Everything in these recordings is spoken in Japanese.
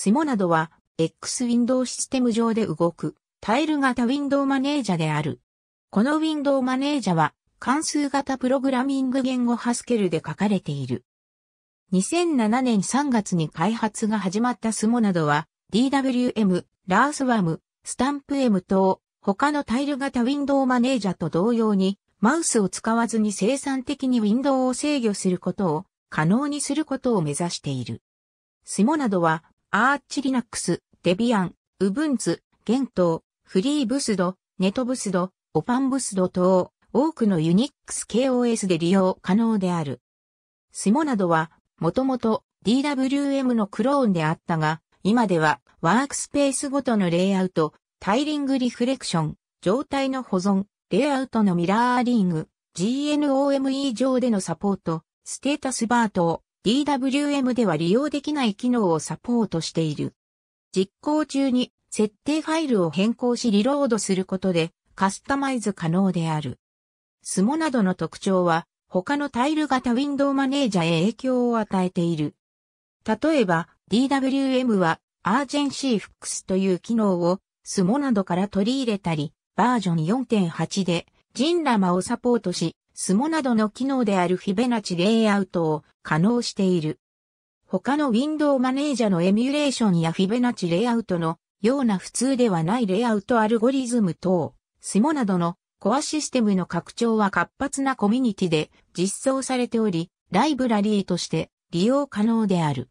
スモなどは X ウィンドウシステム上で動くタイル型ウィンドウマネージャである。このウィンドウマネージャは関数型プログラミング言語ハスケルで書かれている。2007年3月に開発が始まったスモなどは DWM、ラースワム、スタンプ M 等他のタイル型ウィンドウマネージャと同様にマウスを使わずに生産的にウィンドウを制御することを可能にすることを目指している。スモなどはアーチリナックス、デビアン、ウブンツ、ゲントフリーブスド、ネトブスド、オパンブスド等、多くのユニックス KOS で利用可能である。スモなどは、もともと DWM のクローンであったが、今ではワークスペースごとのレイアウト、タイリングリフレクション、状態の保存、レイアウトのミラーリング、GNOME 上でのサポート、ステータスバー等、DWM では利用できない機能をサポートしている。実行中に設定ファイルを変更しリロードすることでカスタマイズ可能である。スモなどの特徴は他のタイル型ウィンドウマネージャーへ影響を与えている。例えば DWM はアージェンシーフックスという機能をスモなどから取り入れたり、バージョン4.8でジンラマをサポートし、スモなどの機能であるフィベナチレイアウトを可能している。他のウィンドウマネージャーのエミュレーションやフィベナチレイアウトのような普通ではないレイアウトアルゴリズム等、スモなどのコアシステムの拡張は活発なコミュニティで実装されており、ライブラリーとして利用可能である。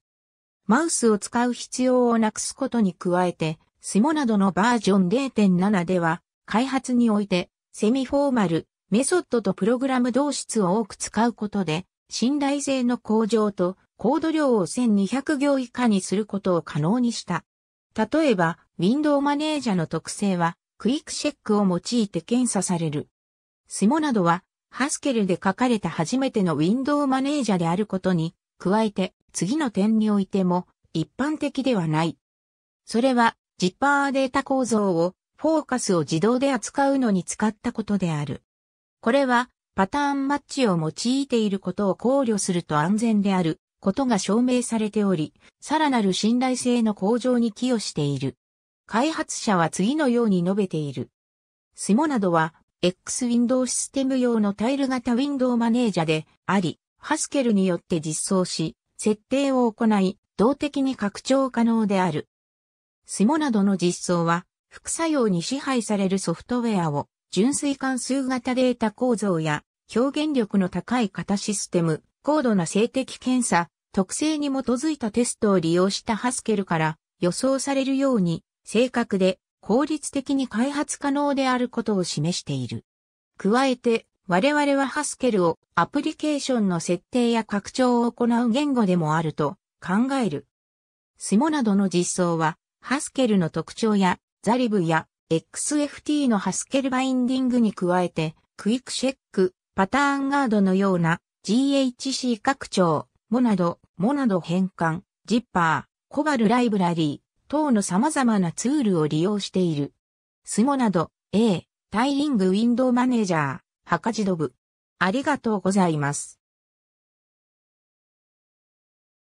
マウスを使う必要をなくすことに加えて、スモなどのバージョン0.7では、開発において、セミフォーマル、メソッドとプログラム同質を多く使うことで、信頼性の向上とコード量を1200行以下にすることを可能にした。例えば、ウィンドウマネージャの特性は、クイックチェックを用いて検査される。スモなどは、ハスケルで書かれた初めてのウィンドウマネージャであることに、加えて、次の点においても、一般的ではない。それは、ジッパーデータ構造を、フォーカスを自動で扱うのに使ったことである。これはパターンマッチを用いていることを考慮すると安全であることが証明されており、さらなる信頼性の向上に寄与している。開発者は次のように述べている。スモなどは X ウィンドウシステム用のタイル型ウィンドウマネージャーであり、ハスケルによって実装し、設定を行い、動的に拡張可能である。スモなどの実装は、副作用に支配されるソフトウェアを純粋関数型データ構造や表現力の高い型システム、高度な性的検査、特性に基づいたテストを利用したハスケルから予想されるように正確で効率的に開発可能であることを示している。加えて我々はハスケルをアプリケーションの設定や拡張を行う言語でもあると考える。スモなどの実装はハスケルの特徴やザリブや XFT のハスケルバインディングに加えて、クイックシェック、パターンガードのような GHC 拡張、モナド、モナド変換、ジッパー、コバルライブラリー等の様々なツールを利用している。スモナド、A、タイリングウィンドウマネージャー、ハカジドブ。ありがとうございます。